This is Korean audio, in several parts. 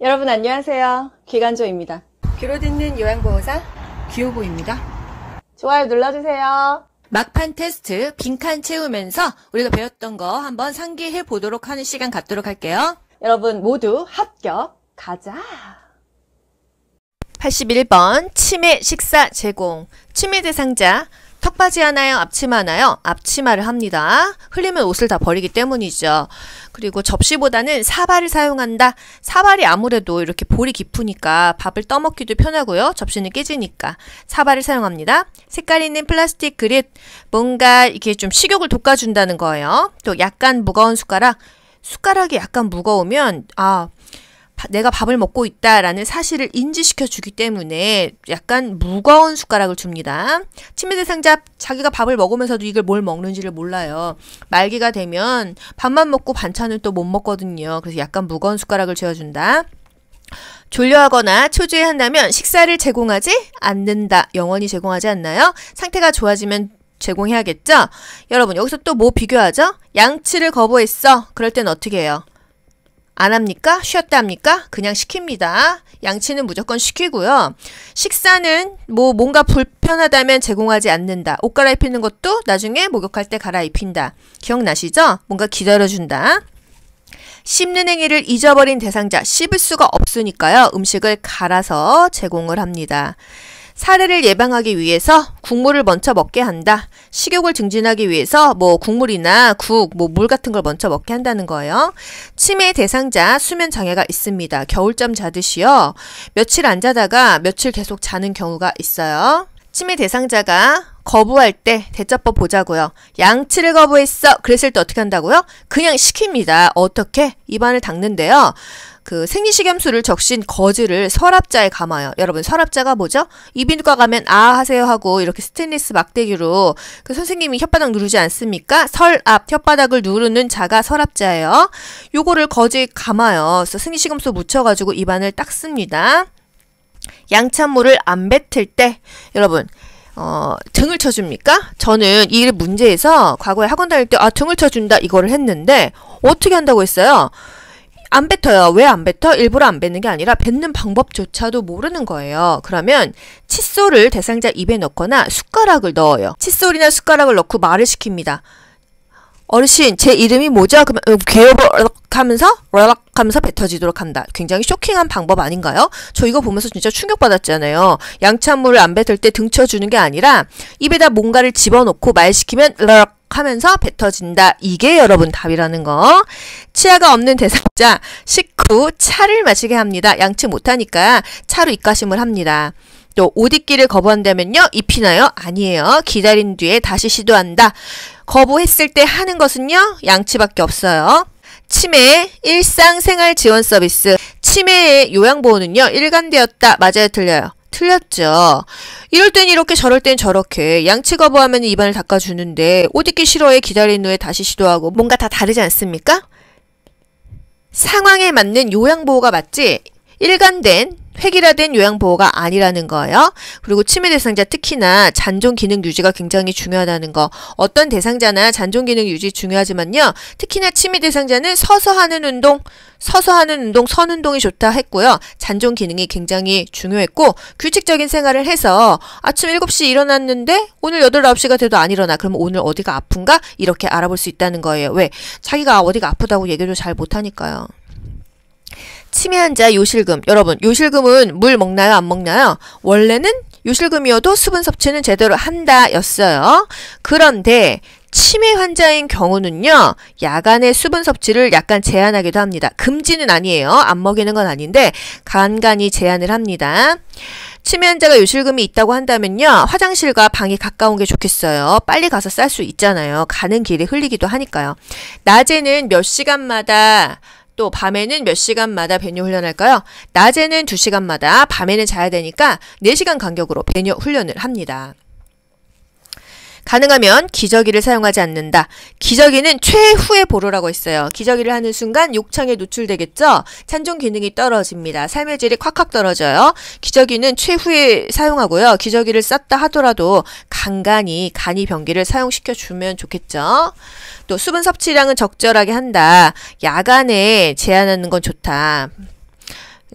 여러분 안녕하세요. 귀간조입니다. 귀로 듣는 요양보호사 귀호보입니다 좋아요 눌러주세요. 막판 테스트 빈칸 채우면서 우리가 배웠던 거 한번 상기해 보도록 하는 시간 갖도록 할게요. 여러분 모두 합격 가자. 81번 치매 식사 제공 치매 대상자 턱받이 하나요? 앞치마 하나요? 앞치마를 합니다. 흘리면 옷을 다 버리기 때문이죠. 그리고 접시보다는 사발을 사용한다. 사발이 아무래도 이렇게 볼이 깊으니까 밥을 떠먹기도 편하고요. 접시는 깨지니까 사발을 사용합니다. 색깔 있는 플라스틱 그릇 뭔가 이게 좀 식욕을 돋궈준다는 거예요. 또 약간 무거운 숟가락 숟가락이 약간 무거우면 아 내가 밥을 먹고 있다라는 사실을 인지시켜 주기 때문에 약간 무거운 숟가락을 줍니다. 치매 대상자 자기가 밥을 먹으면서도 이걸 뭘 먹는지를 몰라요. 말기가 되면 밥만 먹고 반찬을 또 못 먹거든요. 그래서 약간 무거운 숟가락을 쥐어준다 졸려하거나 초조해한다면 식사를 제공하지 않는다. 영원히 제공하지 않나요? 상태가 좋아지면 제공해야겠죠? 여러분 여기서 또 뭐 비교하죠? 양치를 거부했어. 그럴 땐 어떻게 해요? 안 합니까? 쉬었다 합니까? 그냥 시킵니다. 양치는 무조건 시키고요. 식사는 뭐 뭔가 불편하다면 제공하지 않는다. 옷 갈아입히는 것도 나중에 목욕할 때 갈아입힌다. 기억나시죠? 뭔가 기다려준다. 씹는 행위를 잊어버린 대상자 씹을 수가 없으니까요. 음식을 갈아서 제공을 합니다. 사례를 예방하기 위해서 국물을 먼저 먹게 한다. 식욕을 증진하기 위해서 뭐 국물이나 국, 뭐 물 같은 걸 먼저 먹게 한다는 거예요. 치매 대상자 수면 장애가 있습니다. 겨울잠 자듯이요. 며칠 안 자다가 며칠 계속 자는 경우가 있어요. 치매 대상자가 거부할 때 대처법 보자고요. 양치를 거부했어. 그랬을 때 어떻게 한다고요? 그냥 시킵니다. 어떻게? 입안을 닦는데요. 그 생리식염수를 적신 거즈를 서랍자에 감아요. 여러분 서랍자가 뭐죠? 이비인후과 가면 아 하세요 하고 이렇게 스테인리스 막대기로 그 선생님이 혓바닥 누르지 않습니까? 설앞 혓바닥을 누르는 자가 서랍자예요. 요거를 거즈에 감아요. 그래서 생리식염수 묻혀가지고 입안을 닦습니다. 양찬물을 안 뱉을 때 여러분 어, 등을 쳐줍니까? 저는 이 문제에서 과거에 학원 다닐 때, 아, 등을 쳐준다, 이거를 했는데, 어떻게 한다고 했어요? 안 뱉어요. 왜 안 뱉어? 일부러 안 뱉는 게 아니라 뱉는 방법조차도 모르는 거예요. 그러면 칫솔을 대상자 입에 넣거나 숟가락을 넣어요. 칫솔이나 숟가락을 넣고 말을 시킵니다. 어르신, 제 이름이 뭐죠? 그러면 어, 귀여워 하면서 락 하면서 뱉어지도록 한다. 굉장히 쇼킹한 방법 아닌가요? 저 이거 보면서 진짜 충격받았잖아요. 양찬물을 안 뱉을 때 등쳐주는 게 아니라 입에다 뭔가를 집어넣고 말 시키면 락 하면서 뱉어진다. 이게 여러분 답이라는 거. 치아가 없는 대상자 식후 차를 마시게 합니다. 양치 못하니까 차로 입가심을 합니다. 또 옷 입기를 거부한다면요. 입히나요? 아니에요. 기다린 뒤에 다시 시도한다. 거부했을 때 하는 것은요. 양치밖에 없어요. 치매 일상생활 지원 서비스 치매의 요양보호는요. 일관되었다. 맞아요. 틀려요. 틀렸죠. 이럴 땐 이렇게 저럴 땐 저렇게 양치 거부하면 입안을 닦아주는데 옷 입기 싫어해 기다린 후에 다시 시도하고 뭔가 다 다르지 않습니까? 상황에 맞는 요양보호가 맞지 일관된 획일화된 요양보호가 아니라는 거예요. 그리고 치매 대상자 특히나 잔존 기능 유지가 굉장히 중요하다는 거. 어떤 대상자나 잔존 기능 유지 중요하지만요. 특히나 치매 대상자는 서서 하는 운동, 서서 하는 운동, 선 운동이 좋다 했고요. 잔존 기능이 굉장히 중요했고 규칙적인 생활을 해서 아침 7시 일어났는데 오늘 8, 9시가 돼도 안 일어나. 그러면 오늘 어디가 아픈가? 이렇게 알아볼 수 있다는 거예요. 왜? 자기가 어디가 아프다고 얘기를 잘 못하니까요. 치매환자 요실금. 여러분, 요실금은 물 먹나요? 안 먹나요? 원래는 요실금이어도 수분 섭취는 제대로 한다 였어요. 그런데 치매 환자인 경우는요, 야간에 수분 섭취를 약간 제한하기도 합니다. 금지는 아니에요. 안 먹이는 건 아닌데, 간간히 제한을 합니다. 치매 환자가 요실금이 있다고 한다면요, 화장실과 방이 가까운 게 좋겠어요. 빨리 가서 쌀 수 있잖아요. 가는 길에 흘리기도 하니까요. 낮에는 몇 시간마다 또 밤에는 몇 시간마다 배뇨 훈련할까요? 낮에는 두시간마다 밤에는 자야 되니까 네시간 간격으로 배뇨 훈련을 합니다. 가능하면 기저귀를 사용하지 않는다. 기저귀는 최후의 보루라고 있어요. 기저귀를 하는 순간 욕창에 노출되겠죠? 찬종 기능이 떨어집니다. 삶의 질이 콱콱 떨어져요. 기저귀는 최후에 사용하고요. 기저귀를 쌌다 하더라도 간간히 간이 변기를 사용시켜 주면 좋겠죠? 또 수분 섭취량은 적절하게 한다. 야간에 제한하는 건 좋다.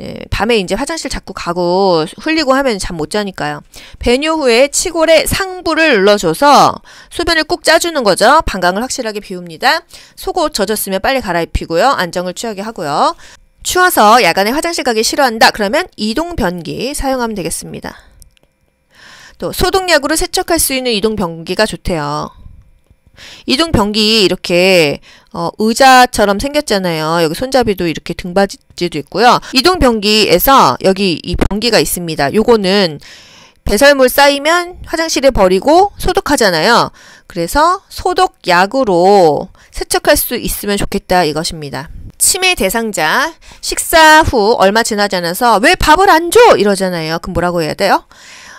예, 밤에 이제 화장실 자꾸 가고 흘리고 하면 잠 못 자니까요. 배뇨 후에 치골에 상부를 눌러줘서 소변을 꾹 짜주는 거죠. 방광을 확실하게 비웁니다. 속옷 젖었으면 빨리 갈아입히고요. 안정을 취하게 하고요. 추워서 야간에 화장실 가기 싫어한다. 그러면 이동 변기 사용하면 되겠습니다. 또 소독약으로 세척할 수 있는 이동 변기가 좋대요. 이종 변기 이렇게 어, 의자처럼 생겼잖아요. 여기 손잡이도 이렇게 등받이도 있고요. 이동 변기에서 여기 이 변기가 있습니다. 요거는 배설물 쌓이면 화장실에 버리고 소독하잖아요. 그래서 소독약으로 세척할 수 있으면 좋겠다 이것입니다. 치매 대상자 식사 후 얼마 지나지 않아서 왜 밥을 안 줘? 이러잖아요. 그럼 뭐라고 해야 돼요?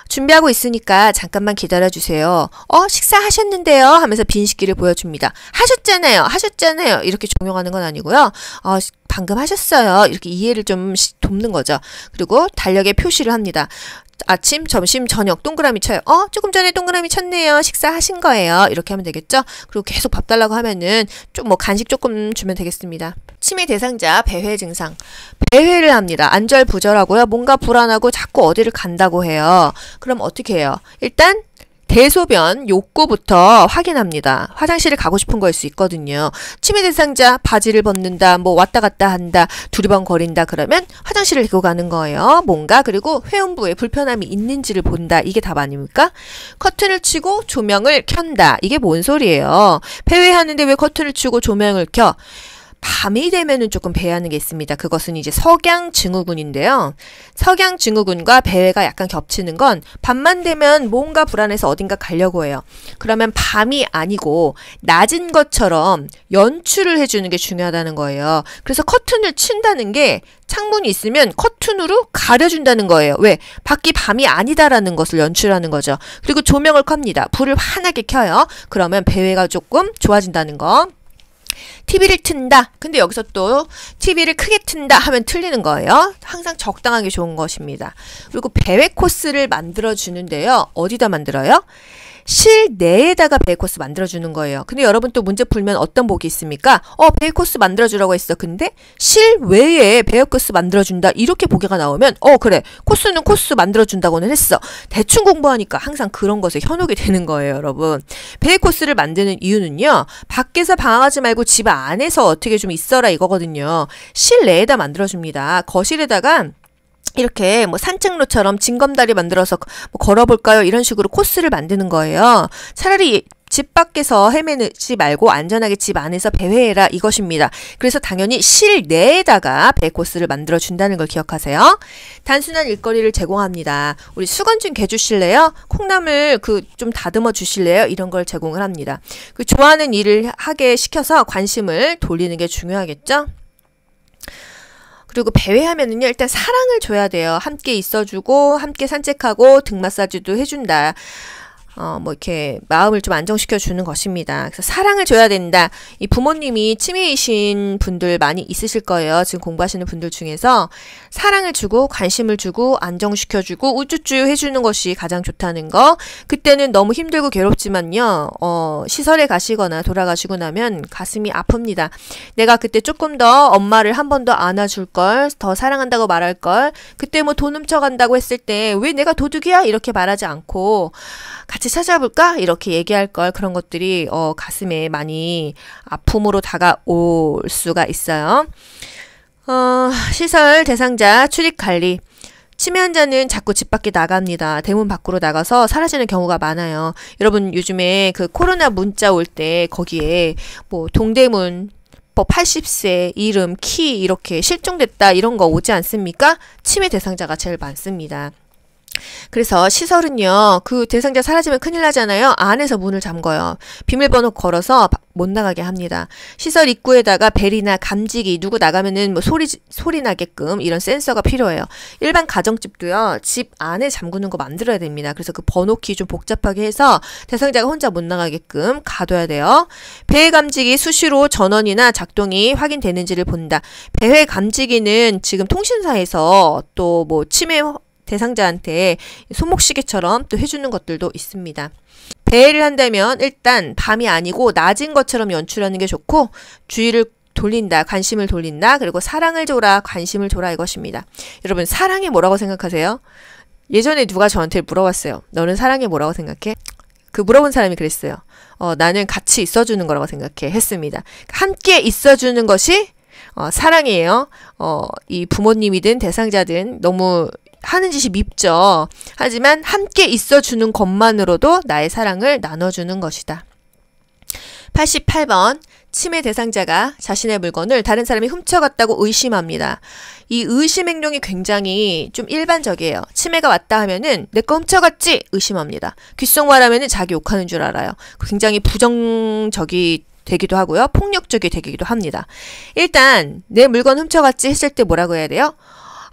준비하고 있으니까 잠깐만 기다려주세요. 어, 식사하셨는데요? 하면서 빈 식기를 보여줍니다. 하셨잖아요. 하셨잖아요. 이렇게 종용하는 건 아니고요. 어, 방금 하셨어요. 이렇게 이해를 좀 돕는 거죠. 그리고 달력에 표시를 합니다. 아침, 점심, 저녁 동그라미 쳐요. 어, 조금 전에 동그라미 쳤네요. 식사하신 거예요. 이렇게 하면 되겠죠? 그리고 계속 밥 달라고 하면은 좀 뭐 간식 조금 주면 되겠습니다. 치매 대상자 배회 증상. 배회를 합니다. 안절부절하고요. 뭔가 불안하고 자꾸 어디를 간다고 해요. 그럼 어떻게 해요? 일단 대소변 욕구부터 확인합니다. 화장실을 가고 싶은 거일 수 있거든요. 치매 대상자 바지를 벗는다, 뭐 왔다 갔다 한다, 두리번거린다 그러면 화장실을 데고 가는 거예요. 뭔가 그리고 회원부에 불편함이 있는지를 본다. 이게 답 아닙니까? 커튼을 치고 조명을 켠다. 이게 뭔 소리예요? 폐회하는데 왜 커튼을 치고 조명을 켜? 밤이 되면은 조금 배회하는 게 있습니다. 그것은 이제 석양 증후군인데요. 석양 증후군과 배회가 약간 겹치는 건 밤만 되면 뭔가 불안해서 어딘가 가려고 해요. 그러면 밤이 아니고 낮은 것처럼 연출을 해주는 게 중요하다는 거예요. 그래서 커튼을 친다는 게 창문이 있으면 커튼으로 가려준다는 거예요. 왜? 밖이 밤이 아니다라는 것을 연출하는 거죠. 그리고 조명을 컵니다. 불을 환하게 켜요. 그러면 배회가 조금 좋아진다는 거. TV를 튼다. 근데 여기서 또 TV를 크게 튼다 하면 틀리는 거예요. 항상 적당하게 좋은 것입니다. 그리고 배외 코스를 만들어 주는데요. 어디다 만들어요? 실내에다가 베이코스 만들어주는 거예요. 근데 여러분 또 문제 풀면 어떤 복이 있습니까? 어, 베이코스 만들어주라고 했어. 근데 실외에 베이코스 만들어준다. 이렇게 보기가 나오면 어, 그래. 코스는 코스 만들어준다고는 했어. 대충 공부하니까 항상 그런 것에 현혹이 되는 거예요, 여러분. 베이코스를 만드는 이유는요. 밖에서 방황하지 말고 집 안에서 어떻게 좀 있어라 이거거든요. 실내에다 만들어줍니다. 거실에다가 이렇게 뭐 산책로처럼 징검다리 만들어서 뭐 걸어볼까요? 이런 식으로 코스를 만드는 거예요. 차라리 집 밖에서 헤매지 말고 안전하게 집 안에서 배회해라 이것입니다. 그래서 당연히 실내에다가 배 코스를 만들어 준다는 걸 기억하세요. 단순한 일거리를 제공합니다. 우리 수건 좀 개 주실래요? 콩나물 그 좀 다듬어 주실래요? 이런 걸 제공을 합니다. 그 좋아하는 일을 하게 시켜서 관심을 돌리는 게 중요하겠죠? 그리고 배회하면은요, 일단 사랑을 줘야 돼요. 함께 있어주고, 함께 산책하고, 등 마사지도 해준다. 어, 뭐 이렇게 마음을 좀 안정시켜 주는 것입니다. 그래서 사랑을 줘야 된다. 이 부모님이 치매이신 분들 많이 있으실 거예요. 지금 공부하시는 분들 중에서 사랑을 주고 관심을 주고 안정시켜 주고 우쭈쭈 해주는 것이 가장 좋다는 거. 그때는 너무 힘들고 괴롭지만요. 어, 시설에 가시거나 돌아가시고 나면 가슴이 아픕니다. 내가 그때 조금 더 엄마를 한 번 더 안아줄 걸, 더 사랑한다고 말할 걸. 그때 뭐 돈 훔쳐간다고 했을 때 왜 내가 도둑이야 이렇게 말하지 않고 같이 같이 찾아볼까? 이렇게 얘기할 걸 그런 것들이 어, 가슴에 많이 아픔으로 다가올 수가 있어요. 어, 시설 대상자 출입 관리. 치매 환자는 자꾸 집 밖에 나갑니다. 대문 밖으로 나가서 사라지는 경우가 많아요. 여러분 요즘에 그 코로나 문자 올 때 거기에 뭐 동대문 뭐 80세 이름 키 이렇게 실종됐다 이런 거 오지 않습니까? 치매 대상자가 제일 많습니다. 그래서 시설은요, 그 대상자 사라지면 큰일 나잖아요. 안에서 문을 잠궈요. 비밀번호 걸어서 못 나가게 합니다. 시설 입구에다가 벨이나 감지기, 누구 나가면은 뭐 소리, 소리 나게끔 이런 센서가 필요해요. 일반 가정집도요, 집 안에 잠그는 거 만들어야 됩니다. 그래서 그 번호키 좀 복잡하게 해서 대상자가 혼자 못 나가게끔 가둬야 돼요. 배회 감지기 수시로 전원이나 작동이 확인되는지를 본다. 배회 감지기는 지금 통신사에서 또 뭐 침해 대상자한테 손목시계처럼 또 해주는 것들도 있습니다. 배회를 한다면 일단 밤이 아니고 낮인 것처럼 연출하는 게 좋고 주의를 돌린다, 관심을 돌린다, 그리고 사랑을 줘라, 관심을 줘라 이것입니다. 여러분 사랑이 뭐라고 생각하세요? 예전에 누가 저한테 물어봤어요. 너는 사랑이 뭐라고 생각해? 그 물어본 사람이 그랬어요. 어, 나는 같이 있어주는 거라고 생각해 했습니다. 함께 있어주는 것이 어, 사랑이에요. 어, 이 부모님이든 대상자든 너무 하는 짓이 밉죠. 하지만 함께 있어주는 것만으로도 나의 사랑을 나눠주는 것이다. 88번. 침해 대상자가 자신의 물건을 다른 사람이 훔쳐갔다고 의심합니다. 이 의심 행동이 굉장히 좀 일반적이에요. 침해가 왔다 하면은 내 거 훔쳐갔지 의심합니다. 귓속말하면은 자기 욕하는 줄 알아요. 굉장히 부정적이 되기도 하고요. 폭력적이 되기도 합니다. 일단 내 물건 훔쳐갔지 했을 때 뭐라고 해야 돼요?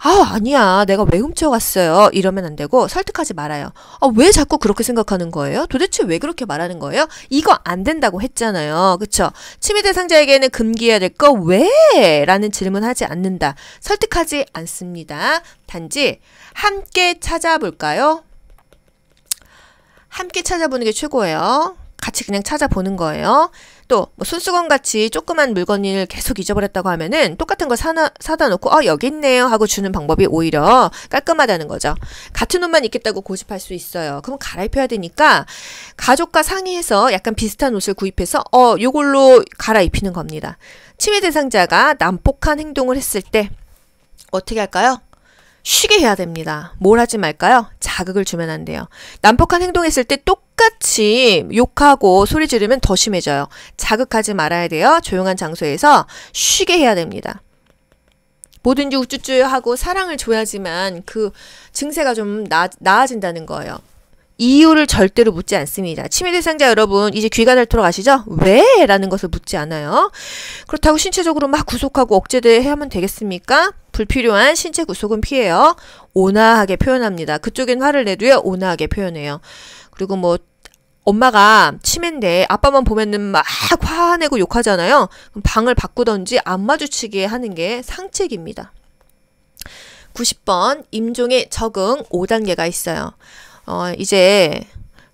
아, 아니야. 내가 왜 훔쳐갔어요. 이러면 안 되고 설득하지 말아요. 아, 왜 자꾸 그렇게 생각하는 거예요? 도대체 왜 그렇게 말하는 거예요? 이거 안 된다고 했잖아요. 그쵸? 침해 대상자에게는 금기해야 될 거 왜? 라는 질문하지 않는다. 설득하지 않습니다. 단지 함께 찾아볼까요? 함께 찾아보는 게 최고예요. 같이 그냥 찾아보는 거예요. 또뭐 손수건 같이 조그만 물건을 계속 잊어버렸다고 하면은 똑같은 걸 사나, 사다 놓고 어 여기 있네요 하고 주는 방법이 오히려 깔끔하다는 거죠. 같은 옷만 입겠다고 고집할 수 있어요. 그럼 갈아입혀야 되니까 가족과 상의해서 약간 비슷한 옷을 구입해서 어 요걸로 갈아입히는 겁니다. 치매 대상자가 난폭한 행동을 했을 때 어떻게 할까요? 쉬게 해야 됩니다. 뭘 하지 말까요? 자극을 주면 안 돼요. 난폭한 행동했을 때 똑같이 욕하고 소리 지르면 더 심해져요. 자극하지 말아야 돼요. 조용한 장소에서 쉬게 해야 됩니다. 뭐든지 우쭈쭈 하고 사랑을 줘야지만 그 증세가 좀 나, 나아진다는 거예요. 이유를 절대로 묻지 않습니다. 치매 대상자 여러분, 이제 귀가 닳도록 아시죠? 왜? 라는 것을 묻지 않아요. 그렇다고 신체적으로 막 구속하고 억제대하면 되겠습니까? 불필요한 신체 구속은 피해요. 온화하게 표현합니다. 그쪽엔 화를 내도요. 온화하게 표현해요. 그리고 뭐 엄마가 치매인데 아빠만 보면은 막 화내고 욕하잖아요. 방을 바꾸던지 안 마주치게 하는 게 상책입니다. 90번 임종의 적응 5단계가 있어요. 어, 이제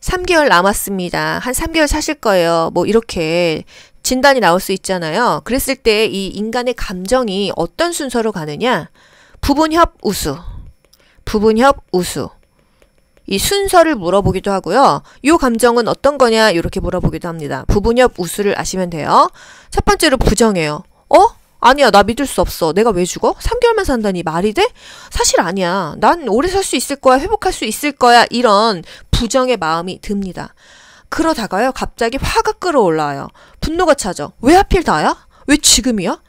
3개월 남았습니다. 한 3개월 사실 거예요. 뭐 이렇게 진단이 나올 수 있잖아요. 그랬을 때 이 인간의 감정이 어떤 순서로 가느냐? 부분협 우수. 부분협 우수. 이 순서를 물어보기도 하고요. 요 감정은 어떤 거냐 이렇게 물어보기도 합니다. 부분협 우수를 아시면 돼요. 첫 번째로 부정해요. 어? 아니야 나 믿을 수 없어. 내가 왜 죽어? 3개월만 산다니 말이 돼? 사실 아니야. 난 오래 살 수 있을 거야. 회복할 수 있을 거야. 이런 부정의 마음이 듭니다. 그러다가요, 갑자기 화가 끌어올라요. 분노가 차죠. 왜 하필 나야? 왜 지금이야?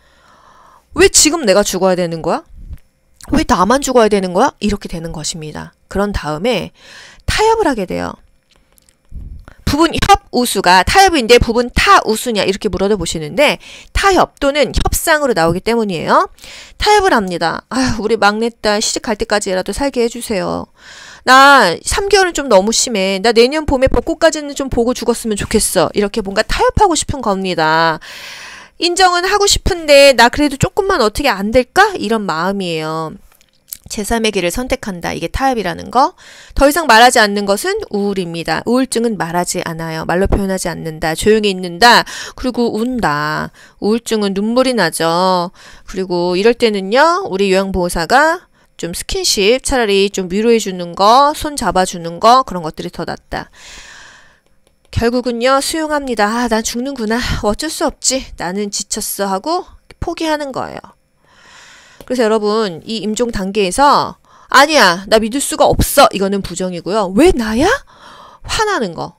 왜 지금 내가 죽어야 되는 거야? 왜 나만 죽어야 되는 거야? 이렇게 되는 것입니다. 그런 다음에 타협을 하게 돼요. 부분 협우수가 타협인데 부분 타우수냐 이렇게 물어도 보시는데 타협 또는 협상으로 나오기 때문이에요. 타협을 합니다. 아유 우리 막내딸 시집 갈 때까지라도 살게 해주세요. 나 3개월은 좀 너무 심해. 나 내년 봄에 벚꽃까지는 좀 보고 죽었으면 좋겠어. 이렇게 뭔가 타협하고 싶은 겁니다. 인정은 하고 싶은데 나 그래도 조금만 어떻게 안 될까? 이런 마음이에요. 제3의 길을 선택한다. 이게 타협이라는 거. 더 이상 말하지 않는 것은 우울입니다. 우울증은 말하지 않아요. 말로 표현하지 않는다. 조용히 있는다. 그리고 운다. 우울증은 눈물이 나죠. 그리고 이럴 때는요, 우리 요양보호사가 좀 스킨십 차라리 좀 위로해주는 거, 손 잡아주는 거 그런 것들이 더 낫다. 결국은요, 수용합니다. 아, 난 죽는구나. 어쩔 수 없지. 나는 지쳤어. 하고 포기하는 거예요. 그래서 여러분, 이 임종 단계에서 아니야, 나 믿을 수가 없어. 이거는 부정이고요. 왜 나야? 화나는 거.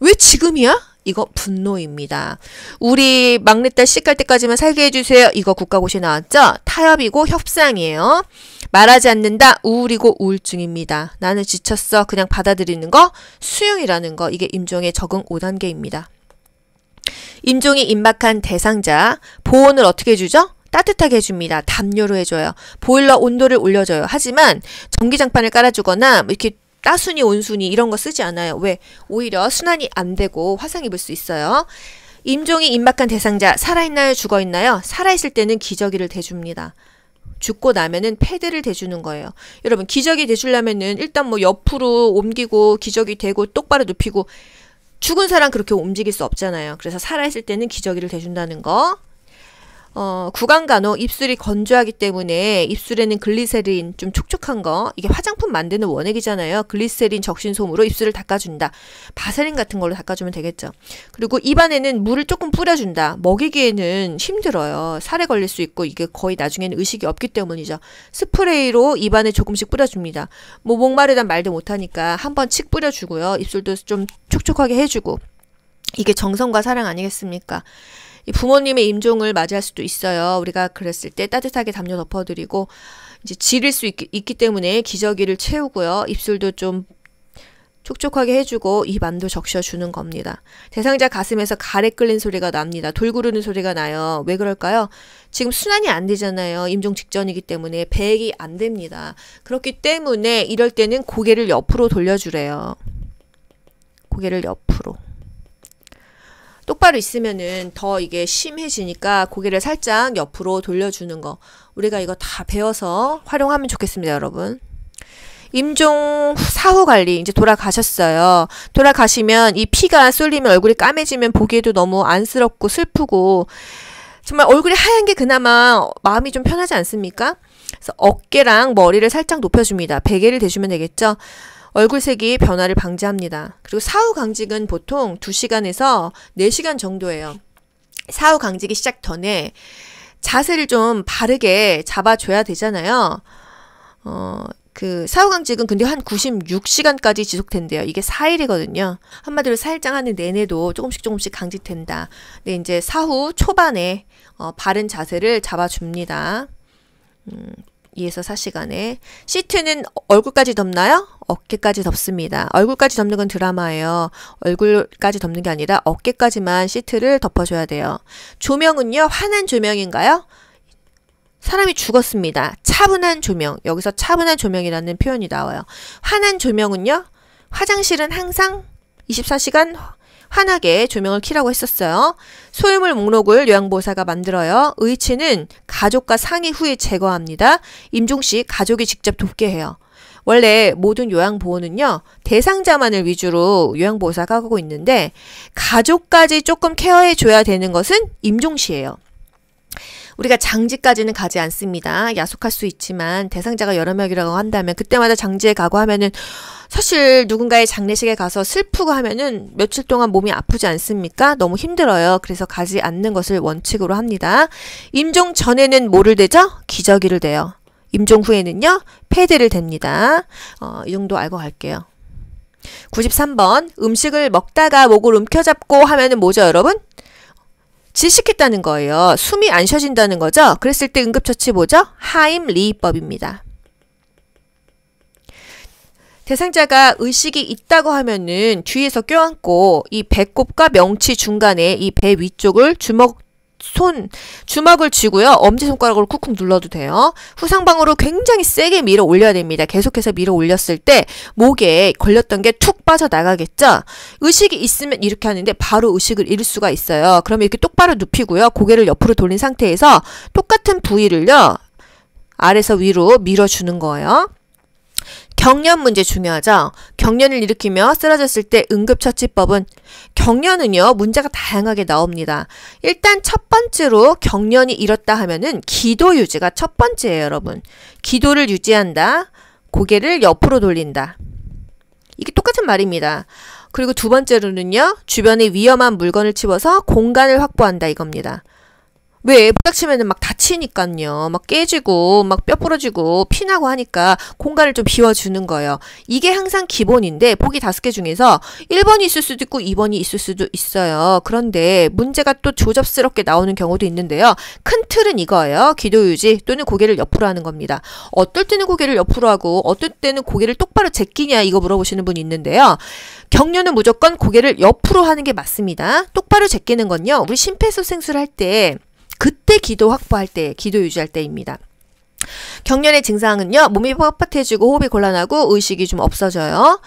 왜 지금이야? 이거 분노입니다. 우리 막내딸 씻갈 때까지만 살게 해주세요. 이거 국가고시 나왔죠? 타협이고 협상이에요. 말하지 않는다. 우울이고 우울증입니다. 나는 지쳤어. 그냥 받아들이는 거. 수용이라는 거. 이게 임종의 적응 5단계입니다. 임종이 임박한 대상자 보온을 어떻게 주죠? 따뜻하게 해줍니다. 담요로 해줘요. 보일러 온도를 올려줘요. 하지만 전기장판을 깔아주거나 뭐 이렇게 따순이 온순이 이런 거 쓰지 않아요. 왜? 오히려 순환이 안 되고 화상 입을 수 있어요. 임종이 임박한 대상자 살아있나요? 죽어있나요? 살아있을 때는 기저귀를 대줍니다. 죽고 나면은 패드를 대주는 거예요. 여러분 기저귀 대주려면은 일단 뭐 옆으로 옮기고 기저귀 대고 똑바로 눕히고 죽은 사람 그렇게 움직일 수 없잖아요. 그래서 살아있을 때는 기저귀를 대준다는 거. 어, 구강 간호 입술이 건조하기 때문에 입술에는 글리세린 좀 촉촉한 거 이게 화장품 만드는 원액이잖아요. 글리세린 적신솜으로 입술을 닦아준다. 바세린 같은 걸로 닦아주면 되겠죠. 그리고 입안에는 물을 조금 뿌려준다. 먹이기에는 힘들어요. 살에 걸릴 수 있고 이게 거의 나중에는 의식이 없기 때문이죠. 스프레이로 입안에 조금씩 뿌려줍니다. 뭐 목마르단 말도 못하니까 한번 칙 뿌려주고요. 입술도 좀 촉촉하게 해주고 이게 정성과 사랑 아니겠습니까? 이 부모님의 임종을 맞이할 수도 있어요. 우리가 그랬을 때 따뜻하게 담요 덮어드리고 이제 지릴 수 있, 있기 때문에 기저귀를 채우고요. 입술도 좀 촉촉하게 해주고 입안도 적셔주는 겁니다. 대상자 가슴에서 가래 끓는 소리가 납니다. 돌구르는 소리가 나요. 왜 그럴까요? 지금 순환이 안 되잖아요. 임종 직전이기 때문에 배액이 안 됩니다. 그렇기 때문에 이럴 때는 고개를 옆으로 돌려주래요. 고개를 옆으로. 똑바로 있으면은 더 이게 심해지니까 고개를 살짝 옆으로 돌려주는 거. 우리가 이거 다 배워서 활용하면 좋겠습니다, 여러분. 임종 사후 관리 이제 돌아가셨어요. 돌아가시면 이 피가 쏠리면 얼굴이 까매지면 보기에도 너무 안쓰럽고 슬프고 정말 얼굴이 하얀 게 그나마 마음이 좀 편하지 않습니까? 그래서 어깨랑 머리를 살짝 높여줍니다. 베개를 대주면 되겠죠? 얼굴색이 변화를 방지합니다. 그리고 사후 강직은 보통 2시간에서 4시간 정도예요. 사후 강직이 시작 전에 자세를 좀 바르게 잡아줘야 되잖아요. 어, 그 사후강직은 근데 한 96시간까지 지속된대요. 이게 4일이거든요. 한마디로 4일장 하는 내내도 조금씩 조금씩 강직된다. 근데 네, 이제 사후 초반에 어, 바른 자세를 잡아줍니다. 음, 2에서 4시간에 시트는 얼굴까지 덮나요? 어깨까지 덮습니다. 얼굴까지 덮는 건 드라마예요. 얼굴까지 덮는 게 아니라 어깨까지만 시트를 덮어줘야 돼요. 조명은요. 환한 조명인가요? 사람이 죽었습니다. 차분한 조명. 여기서 차분한 조명이라는 표현이 나와요. 환한 조명은요. 화장실은 항상 24시간 환하게 조명을 키라고 했었어요. 소유물 목록을 요양보호사가 만들어요. 의치는 가족과 상의 후에 제거합니다. 임종 씨 가족이 직접 돕게 해요. 원래 모든 요양보호는요, 대상자만을 위주로 요양보호사가 하고 있는데, 가족까지 조금 케어해줘야 되는 것은 임종 씨예요 우리가 장지까지는 가지 않습니다. 야속할 수 있지만 대상자가 여러 명이라고 한다면 그때마다 장지에 가고 하면은 사실 누군가의 장례식에 가서 슬프고 하면은 며칠 동안 몸이 아프지 않습니까? 너무 힘들어요. 그래서 가지 않는 것을 원칙으로 합니다. 임종 전에는 뭐를 대죠? 기저귀를 대요. 임종 후에는요, 패드를 댑니다. 어, 이 정도 알고 갈게요. 93번 음식을 먹다가 목을 움켜잡고 하면은 뭐죠 여러분? 질식했다는 거예요. 숨이 안 쉬어진다는 거죠. 그랬을 때 응급처치 뭐죠? 하임리법입니다. 대상자가 의식이 있다고 하면은 뒤에서 껴안고 이 배꼽과 명치 중간에 이 배 위쪽을 주먹 손 주먹을 쥐고요. 엄지손가락으로 쿡쿡 눌러도 돼요. 후상방으로 굉장히 세게 밀어 올려야 됩니다. 계속해서 밀어 올렸을 때 목에 걸렸던 게 툭 빠져나가겠죠. 의식이 있으면 이렇게 하는데 바로 의식을 잃을 수가 있어요. 그러면 이렇게 똑바로 눕히고요. 고개를 옆으로 돌린 상태에서 똑같은 부위를요. 아래서 위로 밀어주는 거예요. 경련 문제 중요하죠. 경련을 일으키며 쓰러졌을 때 응급처치법은 경련은요 문제가 다양하게 나옵니다. 일단 첫 번째로 경련이 일었다 하면은 기도 유지가 첫 번째예요, 여러분. 기도를 유지한다. 고개를 옆으로 돌린다. 이게 똑같은 말입니다. 그리고 두 번째로는요, 주변에 위험한 물건을 치워서 공간을 확보한다 이겁니다. 왜 부닥치면은 막 다치니까요. 막 깨지고 막 뼈 부러지고 피나고 하니까 공간을 좀 비워주는 거예요. 이게 항상 기본인데 보기 다섯 개 중에서 1번이 있을 수도 있고 2번이 있을 수도 있어요. 그런데 문제가 또 조잡스럽게 나오는 경우도 있는데요. 큰 틀은 이거예요. 기도 유지 또는 고개를 옆으로 하는 겁니다. 어떨 때는 고개를 옆으로 하고 어떨 때는 고개를 똑바로 제끼냐 이거 물어보시는 분이 있는데요. 경련은 무조건 고개를 옆으로 하는 게 맞습니다. 똑바로 제끼는 건요. 우리 심폐소생술 할때 절대 기도 확보할 때, 기도 유지할 때입니다. 경련의 증상은요, 몸이 뻣뻣해지고 호흡이 곤란하고 의식이 좀 없어져요.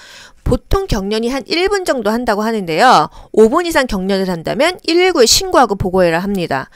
보통 경련이 한 1분 정도 한다고 하는데요. 5분 이상 경련을 한다면 119에 신고하고 보고해라 합니다.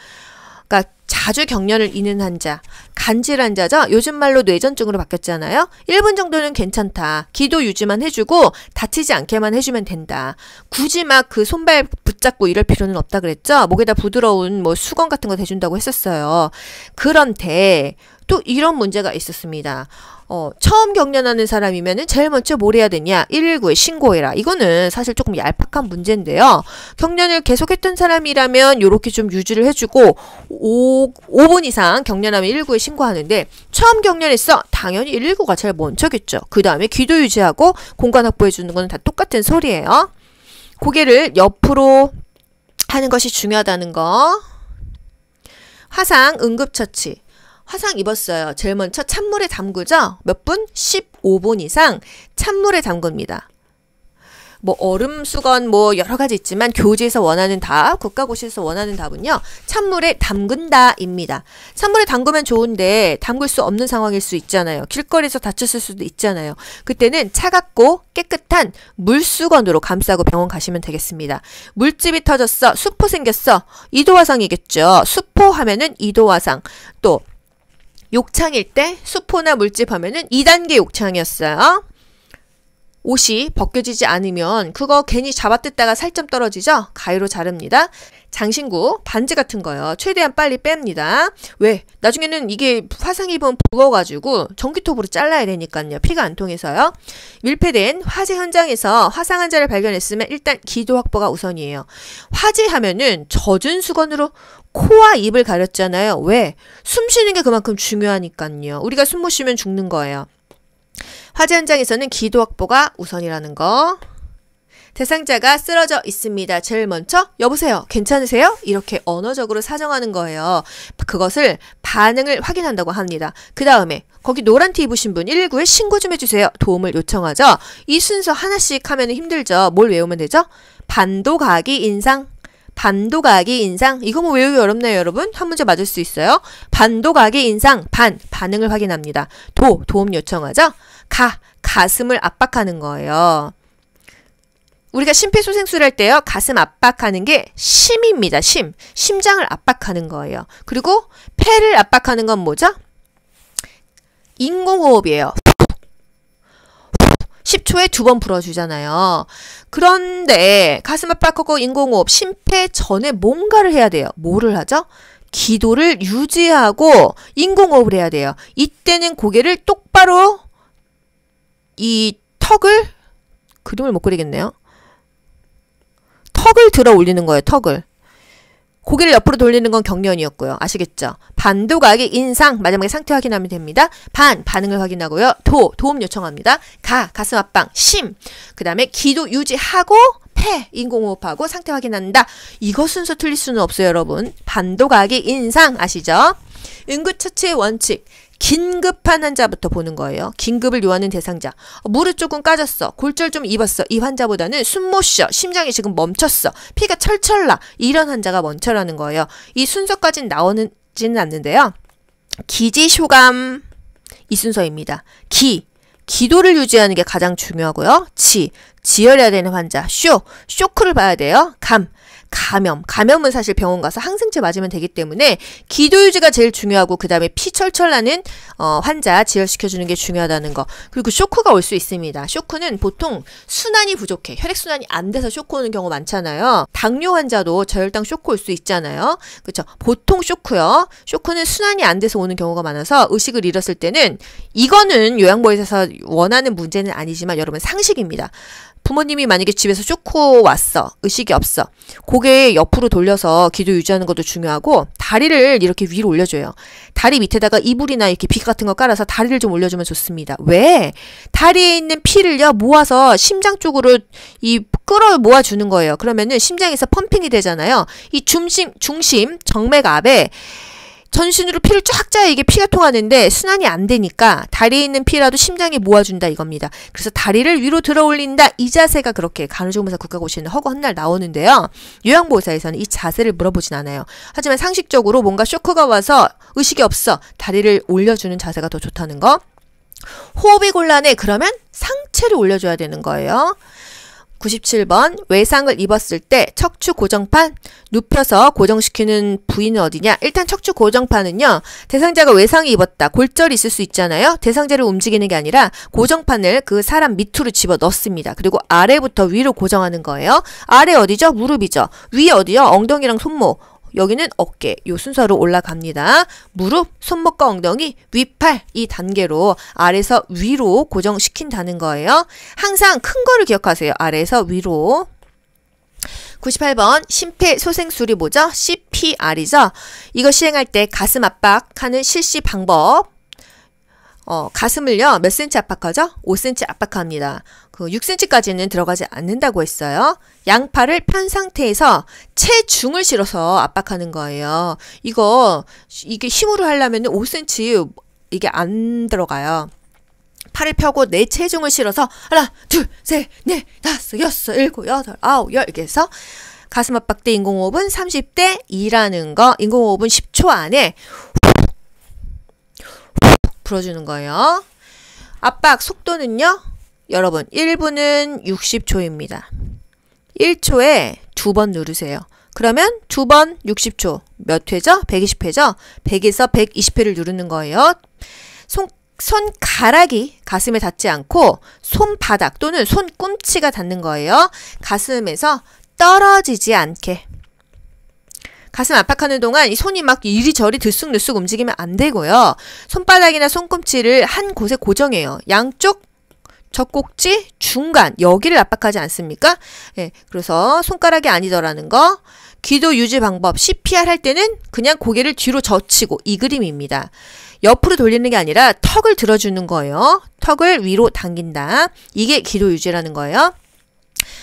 자주 경련을 잇는 환자, 간질 환자죠. 요즘 말로 뇌전증으로 바뀌었잖아요. 1분 정도는 괜찮다. 기도 유지만 해주고 다치지 않게만 해주면 된다. 굳이 막 그 손발 붙잡고 이럴 필요는 없다 그랬죠. 목에다 부드러운 뭐 수건 같은 거 대준다고 했었어요. 그런데 또 이런 문제가 있었습니다. 어, 처음 경련하는 사람이면 제일 먼저 뭘 해야 되냐? 119에 신고해라. 이거는 사실 조금 얄팍한 문제인데요. 경련을 계속했던 사람이라면 이렇게 좀 유지를 해주고 5, 5분 이상 경련하면 119에 신고하는데 처음 경련했어? 당연히 119가 제일 먼저겠죠. 그 다음에 귀도 유지하고 공간 확보해주는 거는 다 똑같은 소리예요. 고개를 옆으로 하는 것이 중요하다는 거. 화상, 응급처치. 화상 입었어요. 제일 먼저 찬물에 담그죠? 몇 분? 15분 이상 찬물에 담굽니다. 뭐 얼음 수건 뭐 여러 가지 있지만 교재에서 원하는 답, 국가고시에서 원하는 답은요. 찬물에 담근다입니다. 찬물에 담그면 좋은데 담글 수 없는 상황일 수 있잖아요. 길거리에서 다쳤을 수도 있잖아요. 그때는 차갑고 깨끗한 물수건으로 감싸고 병원 가시면 되겠습니다. 물집이 터졌어. 수포 생겼어. 이도 화상이겠죠. 수포 하면은 이도 화상. 또 욕창일 때 수포나 물집 하면은 2단계 욕창이었어요. 옷이 벗겨지지 않으면 그거 괜히 잡아뜯다가 살점 떨어지죠? 가위로 자릅니다. 장신구, 반지 같은 거요. 최대한 빨리 뺍니다. 왜? 나중에는 이게 화상 입으 부어가지고 전기톱으로 잘라야 되니까요. 피가 안 통해서요. 밀폐된 화재 현장에서 화상 환자를 발견했으면 일단 기도 확보가 우선이에요. 화재하면은 젖은 수건으로 코와 입을 가렸잖아요. 왜? 숨 쉬는 게 그만큼 중요하니까요. 우리가 숨 못 쉬면 죽는 거예요. 화재 현장에서는 기도 확보가 우선이라는 거. 대상자가 쓰러져 있습니다. 제일 먼저 여보세요. 괜찮으세요? 이렇게 언어적으로 사정하는 거예요. 그것을 반응을 확인한다고 합니다. 그 다음에 거기 노란 티 입으신 분 119에 신고 좀 해주세요. 도움을 요청하죠. 이 순서 하나씩 하면 힘들죠. 뭘 외우면 되죠? 반도가기 인상 반도각기 인상 이거 뭐 외우기 어렵네요 여러분 한 문제 맞을 수 있어요 반도각기 인상 반 반응을 확인합니다 도 도움 요청하죠 가 가슴을 압박하는 거예요 우리가 심폐소생술 할 때요 가슴 압박하는 게 심입니다 심 심장을 압박하는 거예요 그리고 폐를 압박하는 건 뭐죠 인공호흡이에요 10초에 두 번 불어주잖아요. 그런데 가슴 압박하고 인공호흡, 심폐 전에 뭔가를 해야 돼요. 뭐를 하죠? 기도를 유지하고 인공호흡을 해야 돼요. 이때는 고개를 똑바로 이 턱을 그림을 못 그리겠네요. 턱을 들어 올리는 거예요. 턱을. 고개를 옆으로 돌리는 건 경련이었고요. 아시겠죠? 반도 각격 인상 마지막에 상태 확인하면 됩니다. 반 반응을 확인하고요. 도 도움 요청합니다. 가 가슴 압박 심 그다음에 기도 유지하고 폐 인공호흡하고 상태 확인한다. 이거 순서 틀릴 수는 없어요, 여러분. 반도 각격 인상 아시죠? 응급처치의 원칙 긴급한 환자부터 보는 거예요. 긴급을 요하는 대상자. 무릎 조금 까졌어. 골절 좀 입었어. 이 환자보다는 숨 못 쉬어. 심장이 지금 멈췄어. 피가 철철 나. 이런 환자가 먼저라는 거예요. 이순서까지 나오지는 않는데요. 기지효감이 순서입니다. 기 기도를 유지하는 게 가장 중요하고요. 지, 지혈해야 되는 환자, 쇼, 쇼크를 봐야 돼요. 감, 감염. 감염은 사실 병원 가서 항생제 맞으면 되기 때문에 기도 유지가 제일 중요하고 그다음에 피 철철 나는 어, 환자 지혈시켜 주는 게 중요하다는 거. 그리고 쇼크가 올 수 있습니다. 쇼크는 보통 순환이 부족해. 혈액 순환이 안 돼서 쇼크 오는 경우 많잖아요. 당뇨 환자도 저혈당 쇼크 올 수 있잖아요. 그렇죠? 보통 쇼크요. 쇼크는 순환이 안 돼서 오는 경우가 많아서 의식을 잃었을 때는 이거는 요양보에서 원하는 문제는 아니지만 여러분 상식입니다. 부모님이 만약에 집에서 쇼코 왔어. 의식이 없어. 고개 옆으로 돌려서 기도 유지하는 것도 중요하고 다리를 이렇게 위로 올려줘요. 다리 밑에다가 이불이나 이렇게 빗 같은 거 깔아서 다리를 좀 올려주면 좋습니다. 왜? 다리에 있는 피를요 모아서 심장 쪽으로 이 끌어 모아주는 거예요. 그러면은 심장에서 펌핑이 되잖아요. 이 중심 중심 정맥 압에 전신으로 피를 쫙 짜야 이게 피가 통하는데 순환이 안 되니까 다리에 있는 피라도 심장에 모아준다 이겁니다. 그래서 다리를 위로 들어 올린다 이 자세가 그렇게 간호조무사 국가고시는 허거 한날 나오는데요. 요양보호사에서는 이 자세를 물어보진 않아요. 하지만 상식적으로 뭔가 쇼크가 와서 의식이 없어 다리를 올려주는 자세가 더 좋다는 거. 호흡이 곤란해 그러면 상체를 올려줘야 되는 거예요. 97번 외상을 입었을 때 척추 고정판 눕혀서 고정시키는 부위는 어디냐? 일단 척추 고정판은요. 대상자가 외상이 입었다. 골절이 있을 수 있잖아요. 대상자를 움직이는 게 아니라 고정판을 그 사람 밑으로 집어 넣습니다. 그리고 아래부터 위로 고정하는 거예요. 아래 어디죠? 무릎이죠. 위 어디요? 엉덩이랑 손목. 여기는 어깨 요 순서로 올라갑니다. 무릎, 손목과 엉덩이, 위팔 이 단계로 아래서 위로 고정시킨다는 거예요. 항상 큰 거를 기억하세요. 아래서 위로. 98번 심폐소생술이 뭐죠? CPR이죠. 이거 시행할 때 가슴 압박하는 실시 방법. 어, 가슴을요, 몇 센치 압박하죠? 5cm 압박합니다. 그 6cm까지는 들어가지 않는다고 했어요. 양파를편 상태에서 체중을 실어서 압박하는 거예요. 이거 이게 힘으로 하려면 5cm 이게 안 들어가요. 팔을 펴고 내 체중을 실어서 하나, 둘, 셋, 넷, 다섯, 여섯, 일곱, 여덟, 아홉, 열 이렇게 해서 가슴 압박대 인공호흡은 30대 2라는 거 인공호흡은 10초 안에 불어주는 거예요. 압박 속도는요. 여러분 1분은 60초입니다. 1초에 두 번 누르세요. 그러면 두 번 60초 몇 회죠? 120회죠? 100에서 120회를 누르는 거예요. 손, 손가락이 가슴에 닿지 않고 손바닥 또는 손꿈치가 닿는 거예요. 가슴에서 떨어지지 않게. 가슴 압박하는 동안 이 손이 막 이리저리 들쑥들쑥 움직이면 안 되고요. 손바닥이나 손꿈치를 한 곳에 고정해요. 양쪽 젖꼭지 중간 여기를 압박하지 않습니까? 예, 그래서 손가락이 아니더라는 거. 기도 유지 방법 CPR 할 때는 그냥 고개를 뒤로 젖히고 이 그림입니다. 옆으로 돌리는 게 아니라 턱을 들어주는 거예요. 턱을 위로 당긴다. 이게 기도 유지라는 거예요.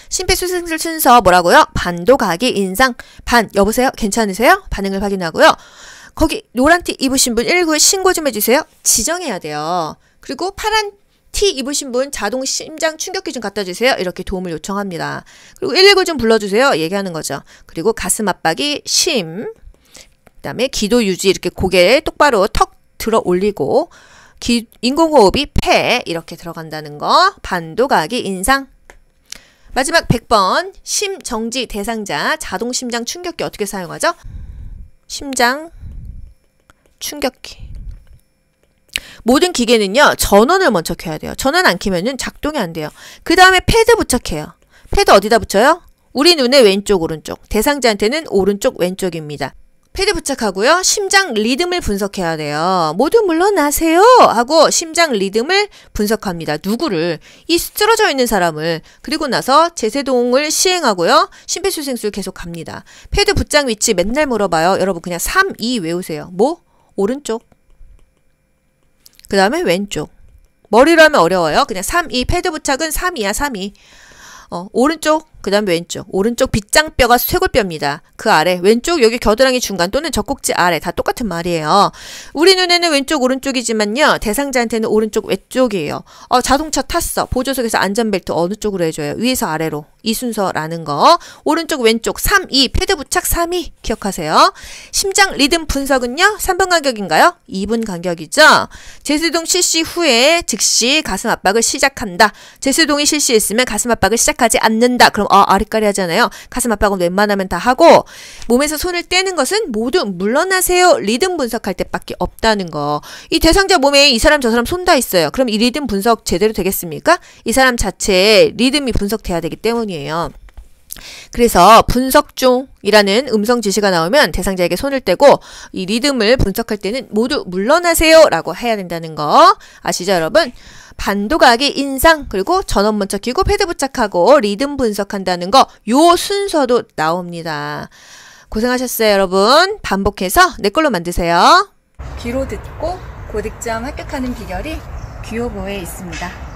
심폐소생술 순서 뭐라고요? 반도가기 인상 반 여보세요? 괜찮으세요? 반응을 확인하고요. 거기 노란 티 입으신 분19 1에 신고 좀 해주세요. 지정해야 돼요. 그리고 파란 티 입으신 분 자동 심장 충격기 좀 갖다 주세요. 이렇게 도움을 요청합니다. 그리고 119 좀 불러주세요. 얘기하는 거죠. 그리고 가슴 압박이 심, 그 다음에 기도 유지 이렇게 고개 똑바로 턱 들어 올리고 기, 인공호흡이 폐 이렇게 들어간다는 거 반도각이 인상 마지막 100번 심정지 대상자 자동 심장 충격기 어떻게 사용하죠? 심장 충격기 모든 기계는요. 전원을 먼저 켜야 돼요. 전원 안 켜면은 작동이 안 돼요. 그 다음에 패드 부착해요. 패드 어디다 붙여요? 우리 눈의 왼쪽 오른쪽. 대상자한테는 오른쪽 왼쪽입니다. 패드 부착하고요. 심장 리듬을 분석해야 돼요. 모두 물러나세요 하고 심장 리듬을 분석합니다. 누구를 이 쓰러져 있는 사람을 그리고 나서 제세동을 시행하고요. 심폐소생술 계속 갑니다. 패드 부착 위치 맨날 물어봐요. 여러분 그냥 3, 2 외우세요. 뭐? 오른쪽 그 다음에 왼쪽. 머리로 하면 어려워요. 그냥 3, 2. 패드 부착은 3이야, 3, 2. 어, 오른쪽. 그 다음 왼쪽 오른쪽 빗장뼈가 쇄골뼈입니다. 그 아래 왼쪽 여기 겨드랑이 중간 또는 젖꼭지 아래 다 똑같은 말이에요. 우리 눈에는 왼쪽 오른쪽이지만요. 대상자한테는 오른쪽 왼쪽이에요. 어, 자동차 탔어. 보조석에서 안전벨트 어느 쪽으로 해줘요? 위에서 아래로. 이 순서라는 거. 오른쪽 왼쪽 3, 2 패드 부착 3, 2 기억하세요. 심장 리듬 분석은요. 3분 간격인가요? 2분 간격이죠. 제수동 실시 후에 즉시 가슴 압박을 시작한다. 제수동이 실시했으면 가슴 압박을 시작하지 않는다. 그럼 어, 아리까리 하잖아요. 가슴 압박은 웬만하면 다 하고 몸에서 손을 떼는 것은 모두 물러나세요. 리듬 분석할 때밖에 없다는 거. 이 대상자 몸에 이 사람 저 사람 손 다 있어요. 그럼 이 리듬 분석 제대로 되겠습니까? 이 사람 자체의 리듬이 분석돼야 되기 때문이에요. 그래서 분석 중이라는 음성 지시가 나오면 대상자에게 손을 떼고 이 리듬을 분석할 때는 모두 물러나세요 라고 해야 된다는 거 아시죠 여러분? 반도각이 인상 그리고 전원 먼저 끼고 패드 부착하고 리듬 분석한다는 거 요 순서도 나옵니다. 고생하셨어요 여러분. 반복해서 내 걸로 만드세요. 귀로 듣고 고득점 합격하는 비결이 귀요보에 있습니다.